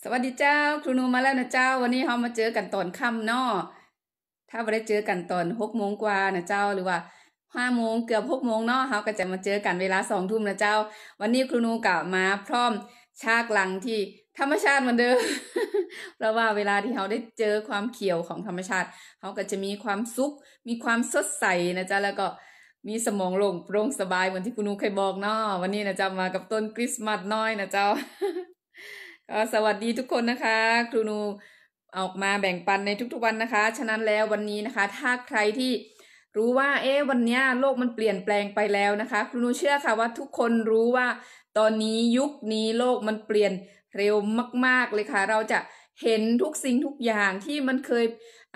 สวัสดีเจ้า ครูนูมาแล้วนะเจ้า วันนี้เรามาเจอกันตอนค่ำเนาะถ้าไม่ได้เจอกันตอนหกโมงกว่านะเจ้า หรือว่าห้าโมงเกือบหกโมงเนาะเราก็จะมาเจอกันเวลาสองทุ่มนะเจ้า วันนี้ครูนูกลับมาพร้อมฉากหลังที่ธรรมชาติเหมือนเดิมเพราะว่าเวลาที่เราได้เจอความเขียวของธรรมชาติเขาก็จะมีความสุข มีความสดใสนะจ๊ะแล้วก็มีสมองลงโปร่งสบายเหมือนที่คุณนูเคยบอกเนาะวันนี้นะจ๊ะมากับต้นคริสต์มาสน้อยนะเจ้าสวัสดีทุกคนนะคะ ครูนู ออกมาแบ่งปันในทุกๆวันนะคะฉะนั้นแล้ววันนี้นะคะถ้าใครที่รู้ว่าเอ๊ะวันนี้โลกมันเปลี่ยนแปลงไปแล้วนะคะ ครูนูเชื่อค่ะว่าทุกคนรู้ว่าตอนนี้ยุคนี้โลกมันเปลี่ยนเร็วมาก ๆเลยค่ะเราจะเห็นทุกสิ่งทุกอย่างที่มันเคย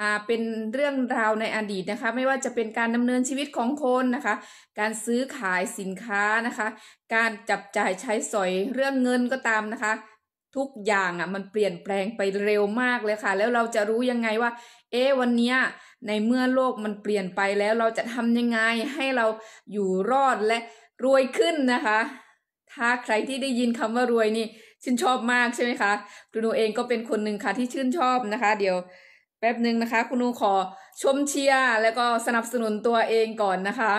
อ่าเป็นเรื่องราวในอดีตนะคะ ไม่ว่าจะเป็นการดำเนินชีวิตของคนนะคะ การซื้อขายสินค้านะคะ การจับจ่ายใช้สอยเรื่องเงินก็ตามนะคะทุกอย่างอ่ะมันเปลี่ยนแปลงไปเร็วมากเลยค่ะ แล้วเราจะรู้ยังไงว่าเอ๊วันนี้ในเมื่อโลกมันเปลี่ยนไปแล้วเราจะทำยังไงให้เราอยู่รอดและรวยขึ้นนะคะ ถ้าใครที่ได้ยินคำว่ารวยนี่ชื่นชอบมากใช่ไหมคะคุณนูเองก็เป็นคนหนึ่งค่ะ ที่ชื่นชอบนะคะ เดี๋ยวแป๊บหนึ่งนะคะ คุณนูขอชมเชียร์แล้วก็สนับสนุนตัวเองก่อนนะคะ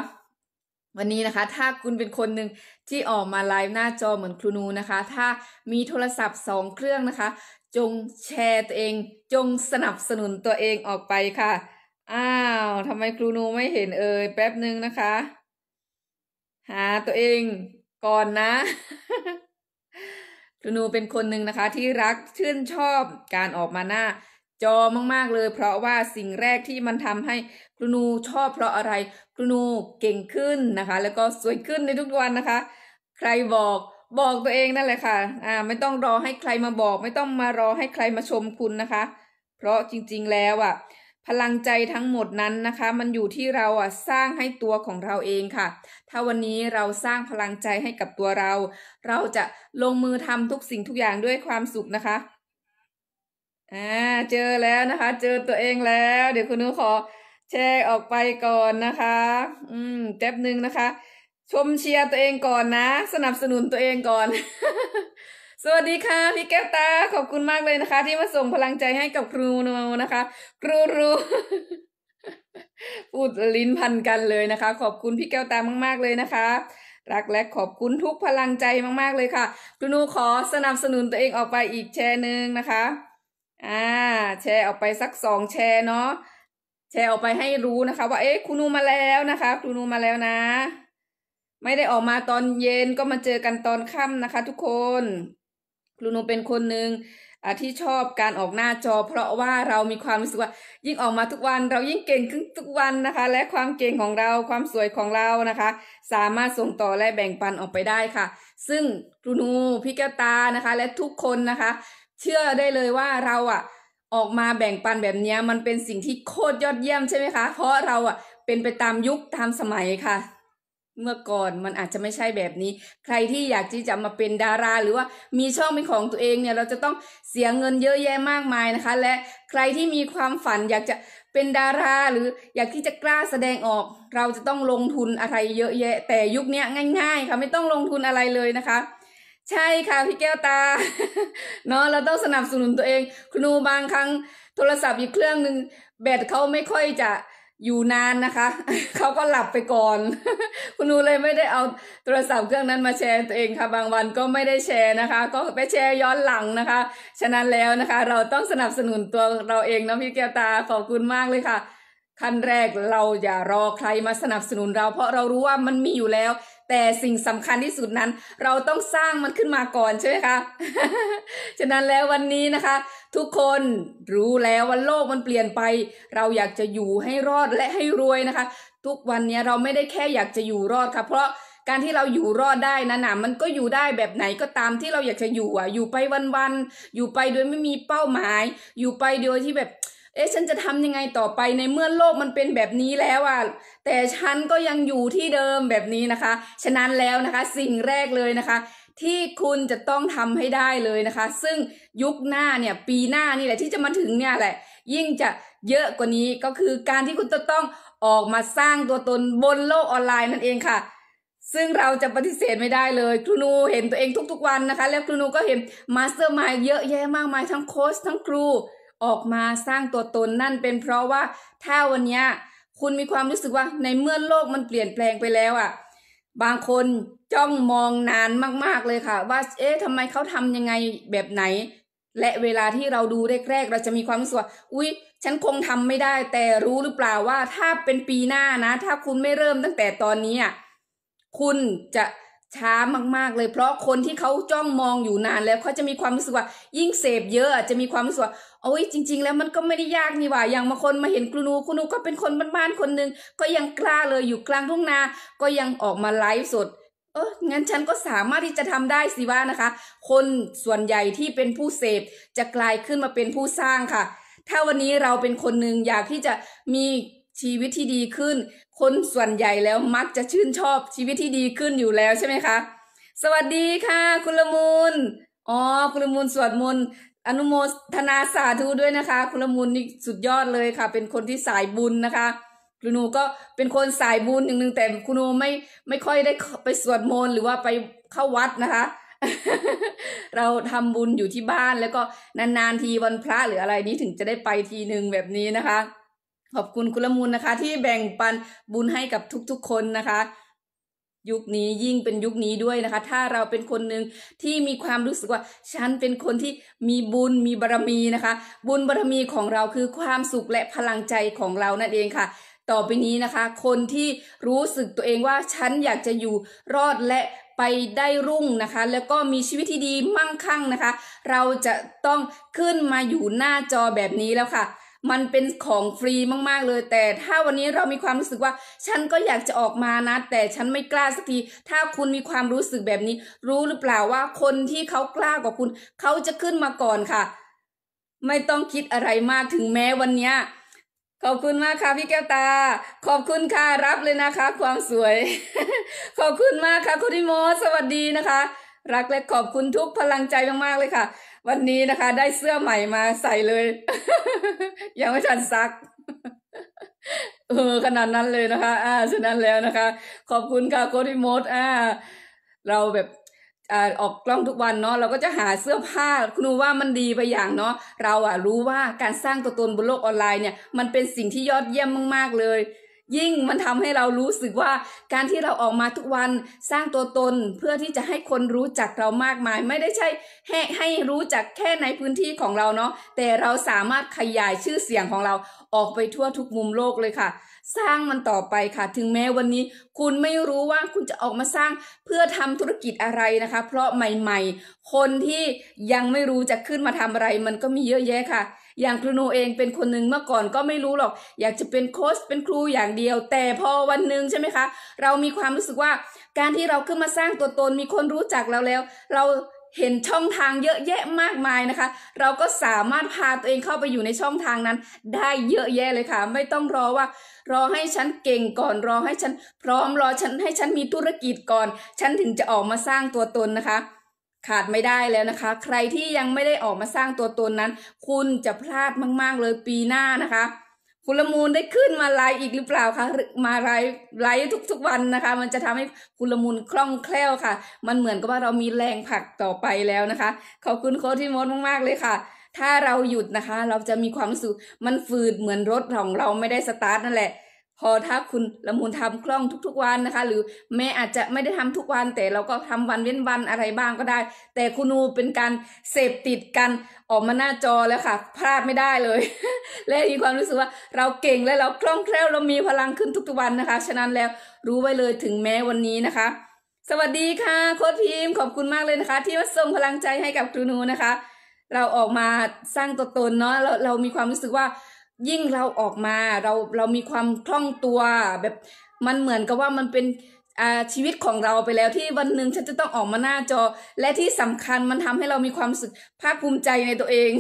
วันนี้นะคะถ้าคุณเป็นคนหนึ่งที่ออกมาไลฟ์หน้าจอเหมือนครูนูนะคะ ถ้ามีโทรศัพท์สองเครื่องนะคะ จงแชร์ตัวเองจงสนับสนุนตัวเองออกไปค่ะ อ้าวทำไมครูนูไม่เห็นเอ่ยแป๊บหนึ่งนะคะหาตัวเองก่อนนะครูนูเป็นคนหนึ่งนะคะที่รักชื่นชอบการออกมาหน้าจอมาก ๆเลยเพราะว่าสิ่งแรกที่มันทำให้ครูนูชอบเพราะอะไรครูนูเก่งขึ้นนะคะแล้วก็สวยขึ้นในทุกวันนะคะ ใครบอก บอกตัวเองนั่นแหละค่ะอ่าไม่ต้องรอให้ใครมาบอก ไม่ต้องมารอให้ใครมาชมคุณนะคะ เพราะจริงๆแล้วอะ่ะพลังใจทั้งหมดนั้นนะคะ มันอยู่ที่เราอ่ะ สร้างให้ตัวของเราเองค่ะ ถ้าวันนี้เราสร้างพลังใจให้กับตัวเรา เราจะลงมือทำทุกสิ่งทุกอย่างด้วยความสุขนะคะอ่าเจอแล้วนะคะ เจอตัวเองแล้ว เดี๋ยวคุณนุขอแชร์ออกไปก่อนนะคะ อืม แป๊บหนึ่งนะคะ ชมเชียร์ตัวเองก่อนนะ สนับสนุนตัวเองก่อน สวัสดีค่ะ พี่แก้วตา ขอบคุณมากเลยนะคะ ที่มาส่งพลังใจให้กับครูนนะคะ ครูรูพูดลิ้นพันกันเลยนะคะ ขอบคุณพี่แก้วตามาก ๆเลยนะคะ รักและขอบคุณทุกพลังใจมาก ๆเลยค่ะ ครูนูขอสนับสนุนตัวเองออกไปอีกแชร์หนึ่งนะคะ อ่า แชร์ออกไปสักสองแชร์เนาะแชร์ออกไปให้รู้นะคะ ว่าเอ๊ะครูนูมาแล้วนะคะครูนูมาแล้วนะ ไม่ได้ออกมาตอนเย็นก็มาเจอกันตอนค่ำนะคะ ทุกคนครูนูเป็นคนหนึ่งที่ชอบการออกหน้าจอ เพราะว่าเรามีความรู้สึกว่ายิ่งออกมาทุกวัน เรายิ่งเก่งขึ้นทุกวันนะคะ และความเก่งของเราความสวยของเรานะคะ สามารถส่งต่อและแบ่งปันออกไปได้ค่ะ ซึ่งครูนูพี่แก้วตานะคะ และทุกคนนะคะ เชื่อได้เลยว่าเราอะ่ะออกมาแบ่งปันแบบนี้มันเป็นสิ่งที่โคตรยอดเยี่ยมใช่ไหมคะเพราะเราอ่ะเป็นไปตามยุคตามสมัยค่ะ เมื่อก่อนมันอาจจะไม่ใช่แบบนี้ ใครที่อยากที่จะมาเป็นดารา หรือว่ามีช่องเป็นของตัวเองเนี่ย เราจะต้องเสียเงินเยอะแยะมากมายนะคะ และใครที่มีความฝันอยากจะเป็นดาราหรืออยากที่จะกล้าแสดงออก เราจะต้องลงทุนอะไรเยอะแยะ แต่ยุคนี้ง่ายๆค่ะไม่ต้องลงทุนอะไรเลยนะคะใช่ค่ะพี่แก้วตาเนาะเราต้องสนับสนุนตัวเองครูบางครั้งโทรศัพท์อีกเครื่องหนึ่งแบตเขาไม่ค่อยจะอยู่นานนะคะเขาก็หลับไปก่อน คุณนูเลยไม่ได้เอาโทรศัพท์เครื่องนั้นมาแชร์ตัวเองค่ะ บางวันก็ไม่ได้แชร์นะคะ ก็ไปแชร์ย้อนหลังนะคะ ฉะนั้นแล้วนะคะ เราต้องสนับสนุนตัวเราเองนะพี่แก้วตาขอบคุณมากเลยค่ะขั้นแรกเราอย่ารอใครมาสนับสนุนเรา เพราะเรารู้ว่ามันมีอยู่แล้วแต่สิ่งสำคัญที่สุดนั้น เราต้องสร้างมันขึ้นมาก่อน ใช่ไหมคะฉะนั้นแล้ววันนี้นะคะ ทุกคนรู้แล้วว่าโลกมันเปลี่ยนไป เราอยากจะอยู่ให้รอดและให้รวยนะคะ ทุกวันนี้เราไม่ได้แค่อยากจะอยู่รอดค่ะ เพราะการที่เราอยู่รอดได้นะนะมันก็อยู่ได้แบบไหนก็ตามที่เราอยากจะอยู่อ่ะ อยู่ไปวันๆอยู่ไปโดยไม่มีเป้าหมาย อยู่ไปโดยที่แบบเอ๊ะฉันจะทำยังไงต่อไปในเมื่อโลกมันเป็นแบบนี้แล้วอ่ะแต่ฉันก็ยังอยู่ที่เดิมแบบนี้นะคะ ฉะนั้นแล้วนะคะสิ่งแรกเลยนะคะ ที่คุณจะต้องทำให้ได้เลยนะคะ ซึ่งยุคหน้าเนี่ยปีหน้านี่แหละที่จะมาถึงเนี่ยแหละยิ่งจะเยอะกว่านี้ก็คือการที่คุณจะต้องออกมาสร้างตัวตนบนโลกออนไลน์นั่นเองค่ะ ซึ่งเราจะปฏิเสธไม่ได้เลย ครูนูเห็นตัวเองทุกๆวันนะคะแล้วครูนูก็เห็นมาสเตอร์มายเยอะแยะมากมายทั้งโค้ชทั้งครูออกมาสร้างตัวตนนั่นเป็นเพราะว่า ถ้าวันนี้คุณมีความรู้สึกว่าในเมื่อโลกมันเปลี่ยนแปลงไปแล้วอะ่ะบางคนจ้องมองนานมาก ๆ เลยค่ะ ว่าเอ๊ะทำไมเขาทำยังไงแบบไหน และเวลาที่เราดูแรกๆเราจะมีความรู้สึกว่าอุ๊ยฉันคงทำไม่ได้ แต่รู้หรือเปล่าว่า ถ้าเป็นปีหน้านะถ้าคุณไม่เริ่มตั้งแต่ตอนนี้อ่ะคุณจะช้ามาก ๆ เลยเพราะคนที่เขาจ้องมองอยู่นานแล้วเขาจะมีความรู้สึกว่ายิ่งเสพเยอะจะมีความรู้สึกว่าโอ้ยจริงๆ แล้วมันก็ไม่ได้ยากนี่หว่าอย่างบางคนมาเห็นครูนูครูนูก็เป็นคนบ้านๆคนหนึ่งก็ยังกล้าเลยอยู่กลางทุ่งนา ก็ยังออกมาไลฟ์สดเอองั้นฉันก็สามารถที่จะทำได้สิว่านะคะ คนส่วนใหญ่ที่เป็นผู้เสพจะกลายขึ้นมาเป็นผู้สร้างค่ะ ถ้าวันนี้เราเป็นคนหนึ่งอยากที่จะมีชีวิตที่ดีขึ้น คนส่วนใหญ่แล้วมักจะชื่นชอบชีวิตที่ดีขึ้นอยู่แล้วใช่ไหมคะ สวัสดีค่ะคุณละมูลอ๋อคุณละมูลสวดมนต์อนุโมทนาสาธุด้วยนะคะ คุณละมูลนี่สุดยอดเลยค่ะ เป็นคนที่สายบุญนะคะ คุณนูก็เป็นคนสายบุญอย่างหนึ่งแต่คุณนูไม่ไม่ค่อยได้ไปสวดมนต์หรือว่าไปเข้าวัดนะคะ เราทำบุญอยู่ที่บ้าน แล้วก็นานๆทีวันพระหรืออะไรนี้ถึงจะได้ไปทีหนึ่งแบบนี้นะคะขอบคุณคุณละมุนนะคะ ที่แบ่งปันบุญให้กับทุกๆคนนะคะ ยุคนี้ยิ่งเป็นยุคนี้ด้วยนะคะ ถ้าเราเป็นคนหนึ่งที่มีความรู้สึกว่า ฉันเป็นคนที่มีบุญมีบารรมีนะคะ บุญบารรมีของเราคือความสุขและพลังใจของเรานั่นเองค่ะ ต่อไปนี้นะคะ คนที่รู้สึกตัวเองว่าฉันอยากจะอยู่รอดและไปได้รุ่งนะคะ แล้วก็มีชีวิตที่ดีมั่งคั่งนะคะ เราจะต้องขึ้นมาอยู่หน้าจอแบบนี้แล้วค่ะมันเป็นของฟรีมาก ๆเลย แต่ถ้าวันนี้เรามีความรู้สึกว่า ฉันก็อยากจะออกมานะ แต่ฉันไม่กล้าสักที ถ้าคุณมีความรู้สึกแบบนี้ รู้หรือเปล่าว่าคนที่เขากล้ากว่าคุณ เขาจะขึ้นมาก่อนค่ะ ไม่ต้องคิดอะไรมากถึงแม้วันนี้ขอบคุณมากค่ะพี่แก้วตา ขอบคุณค่ะรับเลยนะคะ ความสวย ขอบคุณมากค่ะคุณดิโมสวัสดีนะคะรักและขอบคุณทุกพลังใจมากๆเลยค่ะวันนี้นะคะได้เสื้อใหม่มาใส่เลย ยังไม่ทันซักเออขนาดนั้นเลยนะคะอ่าฉะนั้นแล้วนะคะ ขอบคุณค่ะ โค้ดมดอ่าเราแบบอ่าออกกล้องทุกวันเนาะเราก็จะหาเสื้อผ้า คุณว่ามันดีไปอย่างเนาะเราอ่ะรู้ว่าการสร้างตัวตนบนโลกออนไลน์เนี่ย มันเป็นสิ่งที่ยอดเยี่ยมมากๆเลยยิ่งมันทำให้เรารู้สึกว่าการที่เราออกมาทุกวันสร้างตัวตนเพื่อที่จะให้คนรู้จักเรามากมาย ไม่ได้ใช่ให้ให้รู้จักแค่ในพื้นที่ของเราเนาะแต่เราสามารถขยายชื่อเสียงของเราออกไปทั่วทุกมุมโลกเลยค่ะ สร้างมันต่อไปค่ะ ถึงแม้วันนี้คุณไม่รู้ว่าคุณจะออกมาสร้างเพื่อทำธุรกิจอะไรนะคะ เพราะใหม่ๆ คนที่ยังไม่รู้จะขึ้นมาทำอะไร มันก็มีเยอะแยะค่ะอย่างครูโนเองเป็นคนหนึ่งเมื่อก่อนก็ไม่รู้หรอก อยากจะเป็นโค้ชเป็นครูอย่างเดียว แต่พอวันหนึ่งใช่ไหมคะ เรามีความรู้สึกว่า การที่เราขึ้นมาสร้างตัวตนมีคนรู้จักเราแล้วเราเห็นช่องทางเยอะแยะมากมายนะคะ เราก็สามารถพาตัวเองเข้าไปอยู่ในช่องทางนั้น ได้เยอะแยะเลยค่ะ ไม่ต้องรอว่า รอให้ฉันเก่งก่อนรอให้ฉันพร้อมรอฉันให้ฉันมีธุรกิจก่อนฉันถึงจะออกมาสร้างตัวตนนะคะขาดไม่ได้แล้วนะคะ ใครที่ยังไม่ได้ออกมาสร้างตัวตนนั้น คุณจะพลาดมาก ๆ เลยปีหน้านะคะคุณละมูลได้ขึ้นมาไลฟ์อีกหรือเปล่าคะมาไลฟ์ไลฟ์ทุกๆวันนะคะ มันจะทำให้คุณละมูลคล่องแคล่วค่ะ มันเหมือนกับว่าเรามีแรงผลักต่อไปแล้วนะคะ ขอบคุณโค้ชที่มดมากๆเลยค่ะ ถ้าเราหยุดนะคะ เราจะมีความรู้สึกมันฝืดเหมือนรถของเราไม่ได้สตาร์ทนั่นแหละพอถ้าคุณละมุนทำคล่องทุกๆวันนะคะ หรือแม้อาจจะไม่ได้ทำทุกวัน แต่เราก็ทำวันเว้นวันอะไรบ้างก็ได้ แต่คุณูเป็นการเสพติดกันออกมาหน้าจอแล้วค่ะ พลาดไม่ได้เลย และมีความรู้สึกว่า เราเก่งและเราคล่องแคล่วเรามีพลังขึ้นทุกๆวันนะคะ ฉะนั้นแล้วรู้ไว้เลยถึงแม้วันนี้นะคะ สวัสดีค่ะโค้ดพิมพ์ขอบคุณมากเลยนะคะ ที่มาส่งพลังใจให้กับคุูนูนะคะ เราออกมาสร้างตัวตนเนาะเราเรามีความรู้สึกว่ายิ่งเราออกมาเราเรามีความคล่องตัวแบบมันเหมือนกับว่ามันเป็นชีวิตของเราไปแล้วที่วันหนึ่งฉันจะต้องออกมาหน้าจอ และที่สำคัญมันทำให้เรามีความสึกภาคภูมิใจในตัวเอง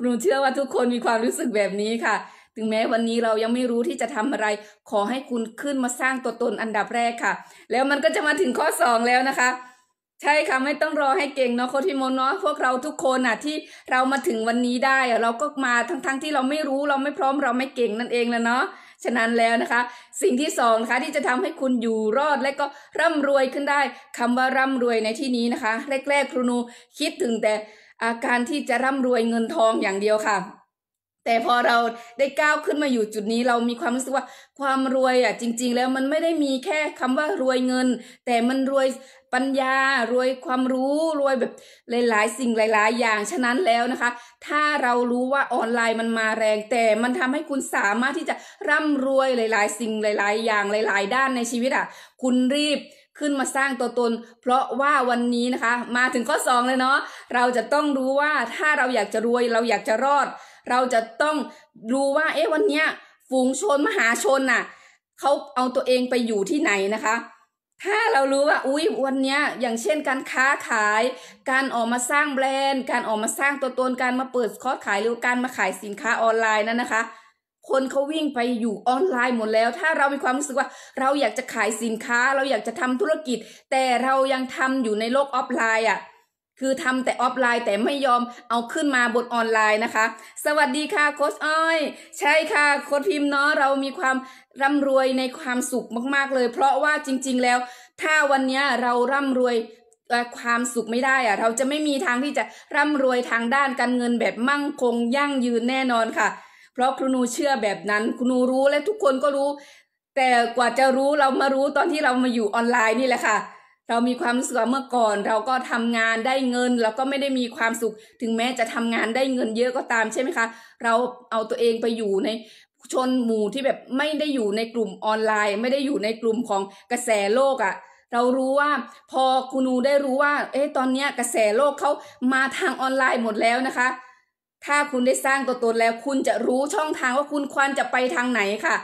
หนูเชื่อว่าทุกคนมีความรู้สึกแบบนี้ค่ะ ถึงแม้วันนี้เรายังไม่รู้ที่จะทำอะไร ขอให้คุณขึ้นมาสร้างตัวตนอันดับแรกค่ะ แล้วมันก็จะมาถึงข้อ2แล้วนะคะใช่ค่ะไม่ต้องรอให้เก่งเนาะโคทิโิมนเนาะพวกเราทุกคนอ่ะที่เรามาถึงวันนี้ได้เราก็มาทั้งๆทที่เราไม่รู้เราไม่พร้อมเราไม่เก่งนั่นเองแล้วเนาะฉะนั้นแล้วนะคะ สิ่งที่สองนะคะที่จะทำให้คุณอยู่รอดและก็ร่ำรวยขึ้นได้ คำว่าร่ำรวยในที่นี้นะคะ แรก ๆ ครูนูคิดถึงแต่อาการที่จะร่ำรวยเงินทองอย่างเดียวค่ะ แต่พอเราได้ก้าวขึ้นมาอยู่จุดนี้เรามีความรู้สึกว่าความรวยอ่ะจริง ๆ แล้วมันไม่ได้มีแค่คำว่ารวยเงิน แต่มันรวยปัญญารวยความรู้รวยแบบ หลาย ๆ สิ่งหลาย ๆ อย่างฉะนั้นแล้วนะคะ ถ้าเรารู้ว่าออนไลน์มันมาแรงแต่มันทำให้คุณสามารถที่จะร่ำรวยหลายๆสิ่งหลาย ๆ อย่างหลาย ๆ ด้านในชีวิตอ่ะคุณรีบขึ้นมาสร้างตัวตน เพราะว่าวันนี้นะคะ มาถึงข้อ2เลยเนาะเราจะต้องรู้ว่าถ้าเราอยากจะรวยเราอยากจะรอด เราจะต้องรู้ว่าเอ๊ะวันเนี้ย ฝูงชนมหาชนน่ะ เขาเอาตัวเองไปอยู่ที่ไหนนะคะถ้าเรารู้ว่าอุ้ยวันนี้อย่างเช่นการค้าขายการออกมาสร้างแบรนด์ การออกมาสร้างตัวตนการมาเปิดคอร์สขายหรือการมาขายสินค้าออนไลน์นั่นนะคะ คนเขาวิ่งไปอยู่ออนไลน์หมดแล้วถ้าเรามีความรู้สึกว่าเราอยากจะขายสินค้าเราอยากจะทำธุรกิจ แต่เรายังทำอยู่ในโลกออฟไลน์อะ่ะคือทำแต่ออฟไลน์แต่ไม่ยอมเอาขึ้นมาบนออนไลน์นะคะ สวัสดีค่ะโค้ชอ้อย ใช่ค่ะโค้ชพิมพ์เนาะเรามีความร่ำรวยในความสุขมากๆ เลย เพราะว่าจริงๆแล้วถ้าวันนี้เราร่ำรวยความสุขไม่ได้อะเราจะไม่มีทางที่จะร่ำรวยทางด้านการเงินแบบมั่งคงยั่งยืนแน่นอนค่ะ เพราะครูนูเชื่อแบบนั้นครูนูรู้และทุกคนก็รู้ แต่กว่าจะรู้เรามารู้ตอนที่เรามาอยู่ออนไลน์นี่แหละค่ะเรามีความสุขเมื่อก่อนเราก็ทำงานได้เงินเราก็ไม่ได้มีความสุข ถึงแม้จะทำงานได้เงินเยอะก็ตามใช่ไหมคะ เราเอาตัวเองไปอยู่ใน ชนหมู่ที่แบบไม่ได้อยู่ในกลุ่มออนไลน์ ไม่ได้อยู่ในกลุ่มของกระแสโลกอะ่ะ เรารู้ว่าพอคุณูได้รู้ว่า เอ๊ะตอนเนี้ยกระแสโลกเขามาทางออนไลน์หมดแล้วนะคะ ถ้าคุณได้สร้างตัวตนแล้วคุณจะรู้ช่องทางว่าคุณควรจะไปทางไหนค่ะ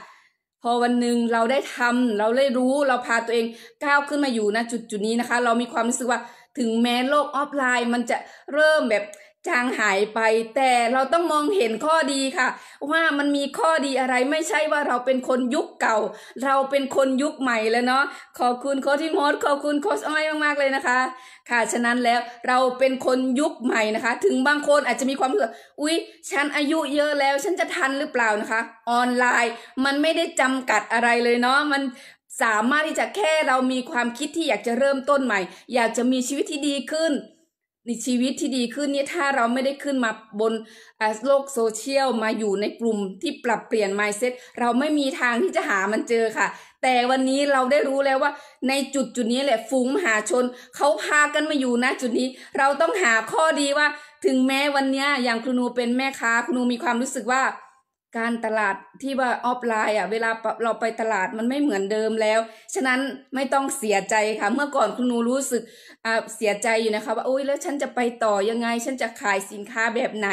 พอวันหนึ่งเราได้ทำเราได้รู้เราพาตัวเองก้าวขึ้นมาอยู่นะจุดจุดนี้นะคะ เรามีความรู้สึกว่าถึงแม้โลกออฟไลน์มันจะเริ่มแบบจางหายไปแต่เราต้องมองเห็นข้อดีค่ะ ว่ามันมีข้อดีอะไรไม่ใช่ว่าเราเป็นคนยุคเก่า เราเป็นคนยุคใหม่แล้วเนาะขอบคุณโค้ชที่มดขอบคุณโค้ชอ้อยมากๆเลยนะคะค่ะฉะนั้นแล้วเราเป็นคนยุคใหม่นะคะ ถึงบางคนอาจจะมีความรู้สึกอุ๊ย ฉันอายุเยอะแล้วฉันจะทันหรือเปล่านะคะออนไลน์ มันไม่ได้จำกัดอะไรเลยเนาะมันสามารถที่จะแค่เรามีความคิดที่อยากจะเริ่มต้นใหม่อยากจะมีชีวิตที่ดีขึ้นในชีวิตที่ดีขึ้นเนี่ยถ้าเราไม่ได้ขึ้นมาบนโลกโซเชียลมาอยู่ในกลุ่มที่ปรับเปลี่ยน mindset เราไม่มีทางที่จะหามันเจอค่ะ แต่วันนี้เราได้รู้แล้วว่าในจุดจุดนี้แหละฟุ้งมหาชนเขาพากันมาอยู่นะจุดนี้เราต้องหาข้อดีว่า ถึงแม้วันนี้อย่างครูนูเป็นแม่ค้าครูนูมีความรู้สึกว่าการตลาดที่ว่าออฟไลน์อ่ะ เวลาเราไปตลาดมันไม่เหมือนเดิมแล้ว ฉะนั้นไม่ต้องเสียใจค่ะเมื่อก่อนคุณนูรู้สึกเสียใจอยู่นะคะว่าโอ๊ย แล้วฉันจะไปต่อยังไงฉันจะขายสินค้าแบบไหน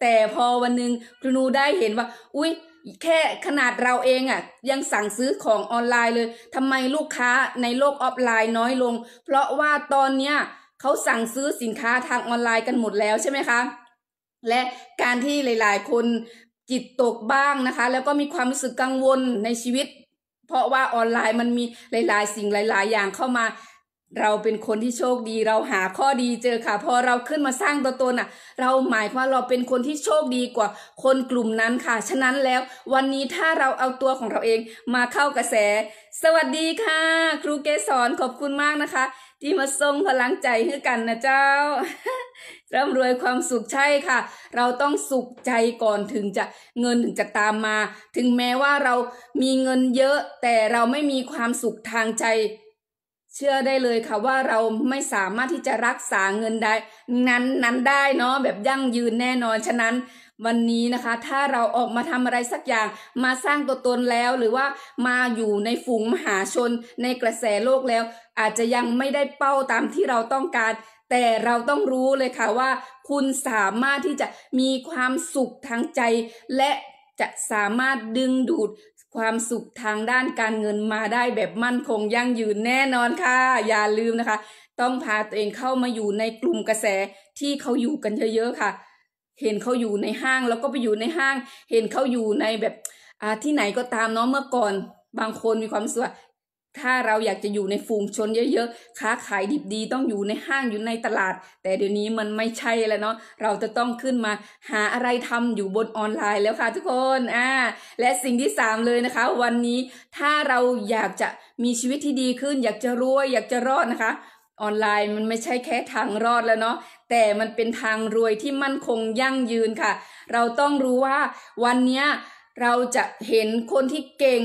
แต่พอวันนึงคุณนูได้เห็นว่า อุ้ยแค่ขนาดเราเองอ่ะยังสั่งซื้อของออนไลน์เลยทำไมลูกค้าในโลกออฟไลน์น้อยลง เพราะว่าตอนเนี้ยเขาสั่งซื้อสินค้าทางออนไลน์กันหมดแล้วใช่ไหมคะและการที่หลาย ๆ คนจิตตกบ้างนะคะ แล้วก็มีความรู้สึกกังวลในชีวิต เพราะว่าออนไลน์มันมีหลายๆ สิ่งหลายๆ อย่างเข้ามา เราเป็นคนที่โชคดีเราหาข้อดีเจอค่ะพอเราขึ้นมาสร้างตัวตนอ่ะ เราหมายความเราเป็นคนที่โชคดีกว่าคนกลุ่มนั้นค่ะฉะนั้นแล้ววันนี้ถ้าเราเอาตัวของเราเองมาเข้ากระแส สวัสดีค่ะ ครูเกสอนขอบคุณมากนะคะที่มาส่งพลังใจให้กันนะเจ้าร่ำรวยความสุขใช่ค่ะ เราต้องสุขใจก่อนถึงจะเงินถึงจะตามมา ถึงแม้ว่าเรามีเงินเยอะ แต่เราไม่มีความสุขทางใจ เชื่อได้เลยค่ะว่าเราไม่สามารถที่จะรักษาเงินได้ นั้นนั้นได้เนาะแบบยั่งยืนแน่นอนฉะนั้นวันนี้นะคะถ้าเราออกมาทำอะไรสักอย่างมาสร้างตัวตนแล้ว หรือว่ามาอยู่ในฝูงมหาชน ในกระแสโลกแล้ว อาจจะยังไม่ได้เป้าตามที่เราต้องการ แต่เราต้องรู้เลยค่ะว่า คุณสามารถที่จะมีความสุขทางใจ และจะสามารถดึงดูดความสุขทางด้านการเงินมาได้แบบมั่นคงยั่งยืนแน่นอนค่ะ อย่าลืมนะคะ ต้องพาตัวเองเข้ามาอยู่ในกลุ่มกระแสที่เขาอยู่กันเยอะๆค่ะเห็นเขาอยู่ในห้างแล้วก็ไปอยู่ในห้าง เห็นเขาอยู่ในแบบอ่าที่ไหนก็ตามเนาะเมื่อก่อนบางคนมีความสุขว่าถ้าเราอยากจะอยู่ในฝูงชนเยอะๆค้าขายดีๆดี ต้องอยู่ในห้างอยู่ในตลาด แต่เดี๋ยวนี้มันไม่ใช่แล้วเนาะเราจะต้องขึ้นมาหาอะไรทำอยู่บนออนไลน์แล้วค่ะทุกคนอ่าและสิ่งที่3เลยนะคะ วันนี้ถ้าเราอยากจะมีชีวิตที่ดีขึ้น อยากจะรวยอยากจะรอดนะคะออนไลน์มันไม่ใช่แค่ทางรอดแล้วเนาะแต่มันเป็นทางรวยที่มั่นคงยั่งยืนค่ะ เราต้องรู้ว่าวันนี้เราจะเห็นคนที่เก่ง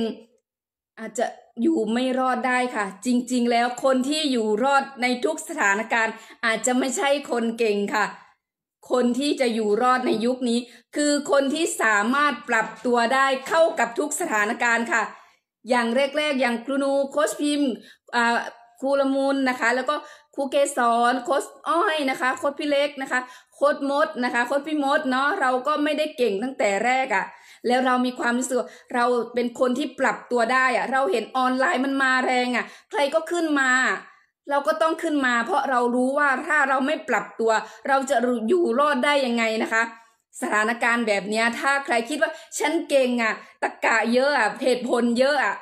อาจจะอยู่ไม่รอดได้ค่ะ จริง ๆ แล้วคนที่อยู่รอดในทุกสถานการณ์ อาจจะไม่ใช่คนเก่งค่ะ คนที่จะอยู่รอดในยุคนี้คือคนที่สามารถปรับตัวได้เข้ากับทุกสถานการณ์ค่ะ อย่างแรกๆอย่างครูนูโคชพิมพ์ครูละมุนนะคะ แล้วก็ครูเกสรโคสอ้อยนะคะโคสพี่เล็กนะคะโคสมดนะคะโคสพี่มดเนาะเราก็ไม่ได้เก่งตั้งแต่แรกอะ่ะแล้วเรามีความรู้สึกเราเป็นคนที่ปรับตัวได้อะ่ะ เราเห็นออนไลน์มันมาแรงอะ่ะใครก็ขึ้นมา เราก็ต้องขึ้นมาเพราะเรารู้ว่าถ้าเราไม่ปรับตัว เราจะอยู่รอดได้ยังไงนะคะสถานการณ์แบบนี้ ถ้าใครคิดว่าฉันเก่งอะ่ะตะกกะเยอะอะ่ะเหตุผลเยอะอะ่ะ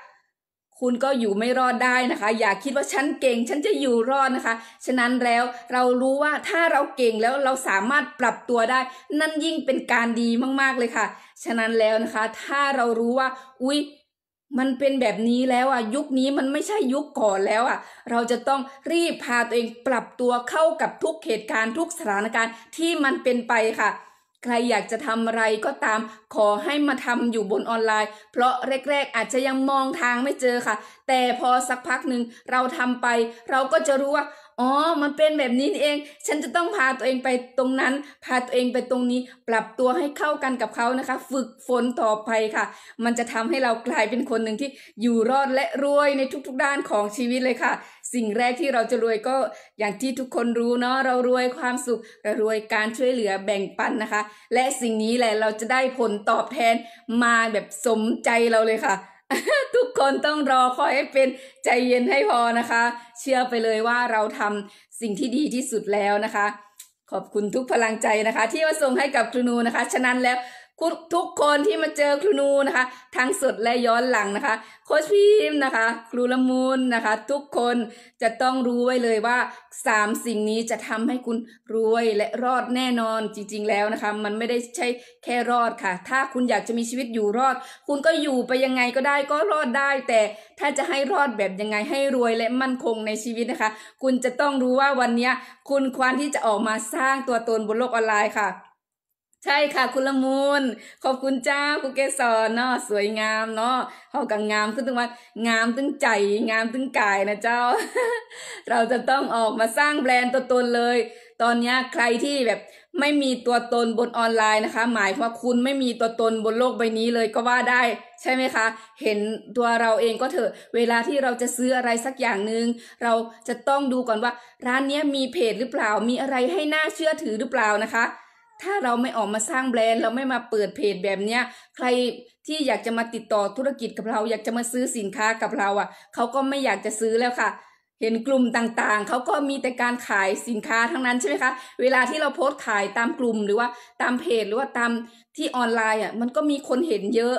คุณก็อยู่ไม่รอดได้นะคะ อย่าคิดว่าฉันเก่งฉันจะอยู่รอดนะคะ ฉะนั้นแล้วเรารู้ว่าถ้าเราเก่งแล้วเราสามารถปรับตัวได้ นั่นยิ่งเป็นการดีมากๆเลยค่ะ ฉะนั้นแล้วนะคะถ้าเรารู้ว่าอุ๊ยมันเป็นแบบนี้แล้วอ่ะยุคนี้มันไม่ใช่ยุคก่อนแล้วอ่ะ เราจะต้องรีบพาตัวเองปรับตัวเข้ากับทุกเหตุการณ์ทุกสถานการณ์ที่มันเป็นไปค่ะใครอยากจะทำอะไรก็ตามขอให้มาทำอยู่บนออนไลน์ เพราะแรกๆอาจจะยังมองทางไม่เจอค่ะ แต่พอสักพักหนึ่งเราทำไปเราก็จะรู้ว่าอ๋อ มันเป็นแบบนี้เอง ฉันจะต้องพาตัวเองไปตรงนั้น พาตัวเองไปตรงนี้ ปรับตัวให้เข้ากันกับเขานะคะ ฝึกฝนต่อไปค่ะ มันจะทำให้เรากลายเป็นคนหนึ่งที่อยู่รอดและรวยในทุกๆด้านของชีวิตเลยค่ะ สิ่งแรกที่เราจะรวยก็อย่างที่ทุกคนรู้เนาะ เรารวยความสุขเรารวยการช่วยเหลือแบ่งปันนะคะ และสิ่งนี้แหละเราจะได้ผลตอบแทนมาแบบสมใจเราเลยค่ะทุกคนต้องรอคอยให้เป็นใจเย็นให้พอนะคะ เชื่อไปเลยว่าเราทำสิ่งที่ดีที่สุดแล้วนะคะ ขอบคุณทุกพลังใจนะคะ ที่มาส่งให้กับครูนูนะคะฉะนั้นแล้วทุกคนที่มาเจอครูนูนะคะ ทั้งสดและย้อนหลังนะคะโค้ชพิมนะคะครูละมุนนะคะ ทุกคนจะต้องรู้ไว้เลยว่าสามสิ่งนี้จะทำให้คุณรวยและรอดแน่นอนจริงๆแล้วนะคะ มันไม่ได้ใช่แค่รอดค่ะ ถ้าคุณอยากจะมีชีวิตอยู่รอด คุณก็อยู่ไปยังไงก็ได้ก็รอดได้ แต่ถ้าจะให้รอดแบบยังไงให้รวยและมั่นคงในชีวิตนะคะ คุณจะต้องรู้ว่าวันนี้คุณควรที่จะออกมาสร้างตัวตนบนโลกออนไลน์ค่ะใช่ค่ะคุณละมูนขอบคุณจ้าคุณเกสรเนาะสวยงามเนาะเขากังงามขึ้นตุงวันงามตึงใจงามตึงกายนะเจ้า เราจะต้องออกมาสร้างแบรนด์ตัวตนเลย ตอนนี้ใครที่แบบไม่มีตัวตนบนออนไลน์นะคะ หมายว่าคุณไม่มีตัวตนบนโลกใบนี้เลยก็ว่าได้ ใช่ไหมคะเห็นตัวเราเองก็เถอะเวลาที่เราจะซื้ออะไรสักอย่างหนึง่งเราจะต้องดูก่อนว่า ร้านนี้มีเพจหรือเปล่ามีอะไรให้น่าเชื่อถือหรือเปล่านะคะถ้าเราไม่ออกมาสร้างแบรนด์ เราไม่มาเปิดเพจแบบเนี้ยใครที่อยากจะมาติดต่อธุรกิจกับเราอยากจะมาซื้อสินค้ากับเราอะ่ะเขาก็ไม่อยากจะซื้อแล้วค่ะ เห็นกลุ่มต่างๆเขาก็มีแต่การขายสินค้าทั้งนั้นใช่ไหมคะ เวลาที่เราโพสต์ขายตามกลุ่มหรือว่าตามเพจหรือว่าตามที่ออนไลน์อ่ะมันก็มีคนเห็นเยอะ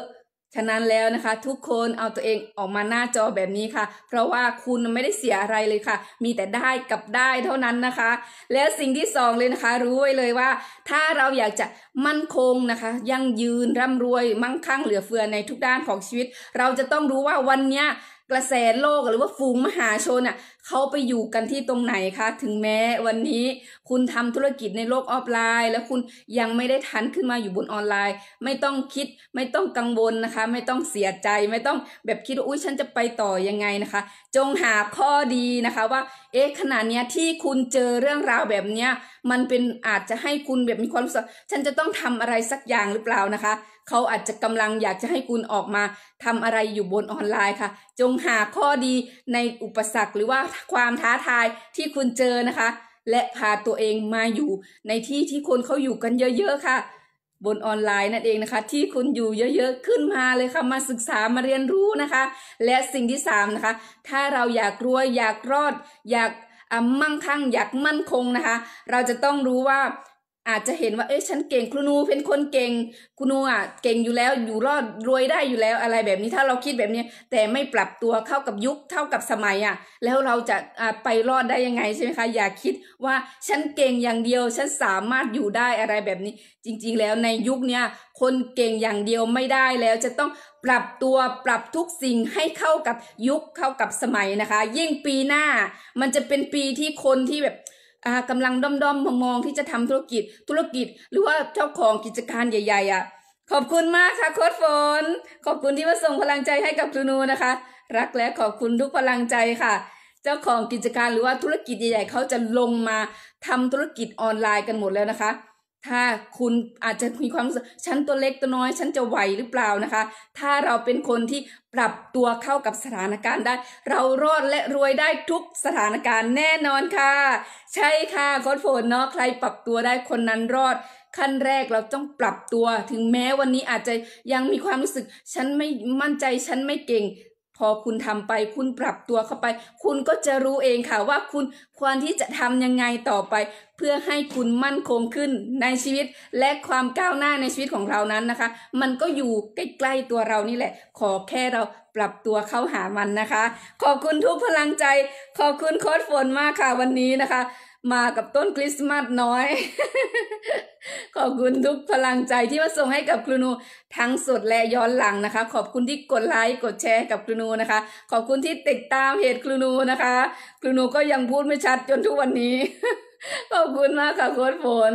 ฉะนั้นแล้วนะคะทุกคนเอาตัวเองออกมาหน้าจอแบบนี้ค่ะ เพราะว่าคุณไม่ได้เสียอะไรเลยค่ะ มีแต่ได้กับได้เท่านั้นนะคะ แล้วสิ่งที่สองเลยนะคะรู้ไว้เลยว่า ถ้าเราอยากจะมั่นคงนะคะ ยั่งยืน ร่ำรวย มั่งคั่งเหลือเฟือ ในทุกด้านของชีวิต เราจะต้องรู้ว่าวันเนี้ยกระแสโลกหรือว่าฝูงมหาชนอ่ะเขาไปอยู่กันที่ตรงไหนคะถึงแม้วันนี้คุณทำธุรกิจในโลกออฟไลน์ แล้วคุณยังไม่ได้ทันขึ้นมาอยู่บนออนไลน์ ไม่ต้องคิดไม่ต้องกังวลนะคะ ไม่ต้องเสียใจ ไม่ต้องแบบคิดว่าอุ้ยฉันจะไปต่อยังไงนะคะ จงหาข้อดีนะคะว่าเอ๊ะขณะเนี้ยที่คุณเจอเรื่องราวแบบเนี้ยมันเป็นอาจจะให้คุณแบบมีความรู้สึกฉันจะต้องทำอะไรสักอย่างหรือเปล่านะคะเขาอาจจะกำลังอยากจะให้คุณออกมาทำอะไรอยู่บนออนไลน์ค่ะ จงหาข้อดีในอุปสรรค หรือว่าความท้าทายที่คุณเจอนะคะ และพาตัวเองมาอยู่ในที่ที่คนเขาอยู่กันเยอะ ๆ ค่ะ บนออนไลน์นั่นเองนะคะ ที่คุณอยู่เยอะๆขึ้นมาเลยค่ะมาศึกษามาเรียนรู้นะคะ และสิ่งที่3นะคะถ้าเราอยากรวยอยากรอด อยากมั่งคั่งอยากมั่นคงนะคะ เราจะต้องรู้ว่าอาจจะเห็นว่าเอ้ยฉันเก่งครูนูเป็นคนเก่งครูนูอ่ะเก่งอยู่แล้วอยู่รอดรวยได้อยู่แล้วอะไรแบบนี้ถ้าเราคิดแบบนี้แต่ไม่ปรับตัวเข้ากับยุคเท่ากับสมัยอ่ะแล้วเราจะอ่าไปรอดได้ยังไงใช่ไหมคะอย่าคิดว่าฉันเก่งอย่างเดียวฉันสามารถอยู่ได้อะไรแบบนี้ จริงๆ แล้วในยุคเนี้ยคนเก่งอย่างเดียวไม่ได้แล้วจะต้องปรับตัวปรับทุกสิ่งให้เข้ากับยุคเข้ากับสมัยนะคะ ยิ่งปีหน้ามันจะเป็นปีที่คนที่แบบกำลังด้อมด้อมมองที่จะทำธุรกิจธุรกิจหรือว่าเจ้าของกิจการใหญ่ๆอ่ะขอบคุณมากค่ะโค้ดฝนขอบคุณที่มาส่งพลังใจให้กับครูนูนะคะรักและขอบคุณทุกพลังใจค่ะ เจ้าของกิจการหรือว่าธุรกิจใหญ่ ๆเขาจะลงมาทำธุรกิจออนไลน์กันหมดแล้วนะคะถ้าคุณอาจจะมีความรู้สึกฉันตัวเล็กตัวน้อย ฉันจะไหวหรือเปล่านะคะ ถ้าเราเป็นคนที่ปรับตัวเข้ากับสถานการณ์ได้เรารอดและรวยได้ทุกสถานการณ์แน่นอนค่ะ ใช่ค่ะโค้ดฝนเนาะใครปรับตัวได้คนนั้นรอด ขั้นแรกเราต้องปรับตัว ถึงแม้วันนี้อาจจะยังมีความรู้สึก ฉันไม่มั่นใจฉันไม่เก่ง พอคุณทำไป คุณปรับตัวเข้าไป คุณก็จะรู้เองค่ะ ว่าคุณควรที่จะทำยังไงต่อไปพื่อให้คุณมั่นคงขึ้นในชีวิต และความก้าวหน้าในชีวิตของเรานั้นนะคะ มันก็อยู่ใกล้ๆตัวเรานี่แหละ ขอแค่เราปรับตัวเข้าหามันนะคะ ขอบคุณทุกพลังใจ ขอบคุณโค้ดฝนมากค่ะวันนี้นะคะ มากับต้นคริสต์มาสน้อย ขอบคุณทุกพลังใจที่มาส่งให้กับครูนูทั้งสดและย้อนหลังนะคะ ขอบคุณที่กดไลค์กดแชร์กับครูนูนะคะ ขอบคุณที่ติดตามเพจครูนูนะคะครูนูก็ยังพูดไม่ชัดจนทุกวันนี้ขอบคุณมากค่ะโค้ดฝน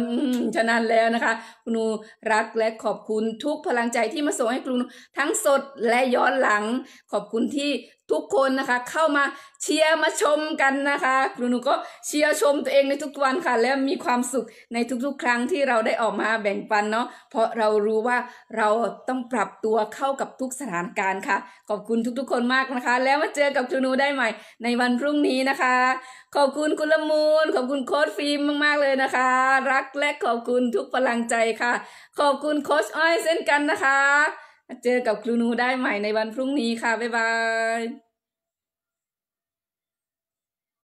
ฉะนั้นแล้วนะคะ คุณนูรักและขอบคุณทุกพลังใจที่มาส่งให้คุณทั้งสดและย้อนหลัง ขอบคุณที่ทุกคนนะคะเข้ามาเชียร์มาชมกันนะคะหนูหนูก็เชียร์ชมตัวเองในทุกวันค่ะ และมีความสุขในทุกๆ ครั้งที่เราได้ออกมาแบ่งปันเนาะเพราะเรารู้ว่าเราต้องปรับตัวเข้ากับทุกสถานการณ์ค่ะขอบคุณทุกๆ คนมากนะคะ แล้วมาเจอกับหนูหนูได้ใหม่ในวันพรุ่งนี้นะคะ ขอบคุณคุณละมูลขอบคุณโค้ดฟิล์มมาก ๆเลยนะคะ รักและขอบคุณทุกพลังใจค่ะ ขอบคุณโค้ชอ้อยเช่นกันนะคะเจอกับครูนูได้ใหม่ในวันพรุ่งนี้ค่ะ บ๊ายบาย